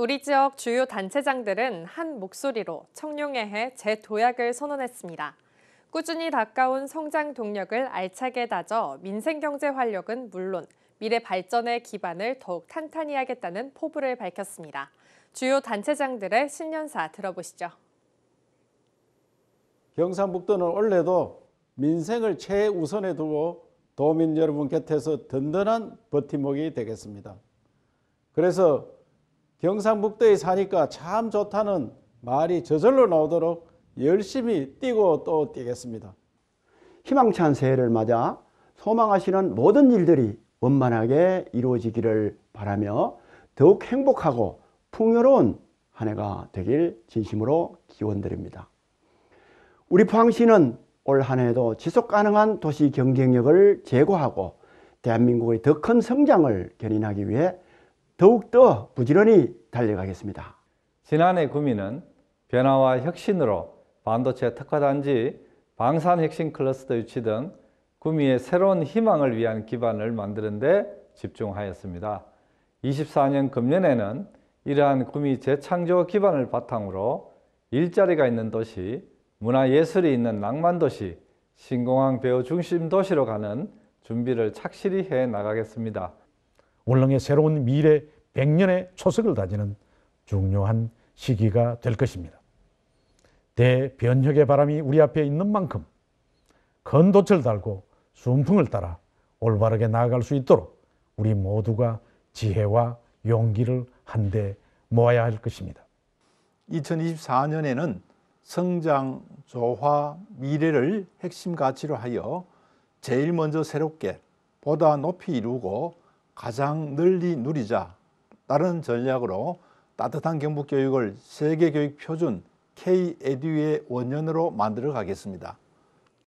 우리 지역 주요 단체장들은 한 목소리로 청룡해해 재도약을 선언했습니다. 꾸준히 가까운 성장 동력을 알차게 다져 민생경제 활력은 물론 미래 발전의 기반을 더욱 탄탄히 하겠다는 포부를 밝혔습니다. 주요 단체장들의 신년사 들어보시죠. 경상북도는 올해도 민생을 최우선에 두고 도민 여러분 곁에서 든든한 버팀목이 되겠습니다. 그래서 경상북도에 사니까 참 좋다는 말이 저절로 나오도록 열심히 뛰고 또 뛰겠습니다. 희망찬 새해를 맞아 소망하시는 모든 일들이 원만하게 이루어지기를 바라며 더욱 행복하고 풍요로운 한 해가 되길 진심으로 기원드립니다. 우리 포항시는 올 한 해에도 지속 가능한 도시 경쟁력을 제고하고 대한민국의 더 큰 성장을 견인하기 위해 더욱더 부지런히 달려가겠습니다. 지난해 구미는 변화와 혁신으로 반도체 특화단지, 방산혁신 클러스터 유치 등 구미의 새로운 희망을 위한 기반을 만드는 데 집중하였습니다. 24년 금년에는 이러한 구미 재창조 기반을 바탕으로 일자리가 있는 도시, 문화예술이 있는 낭만도시, 신공항 배우 중심 도시로 가는 준비를 착실히 해 나가겠습니다. 울릉의 새로운 미래 100년의 초석을 다지는 중요한 시기가 될 것입니다. 대변혁의 바람이 우리 앞에 있는 만큼 큰 돛을 달고 순풍을 따라 올바르게 나아갈 수 있도록 우리 모두가 지혜와 용기를 한데 모아야 할 것입니다. 2024년에는 성장, 조화, 미래를 핵심 가치로 하여 제일 먼저 새롭게 보다 높이 이루고 가장 널리 누리자라는 전략으로 따뜻한 경북 교육을 세계 교육 표준 K 에듀의 원년으로 만들어 가겠습니다.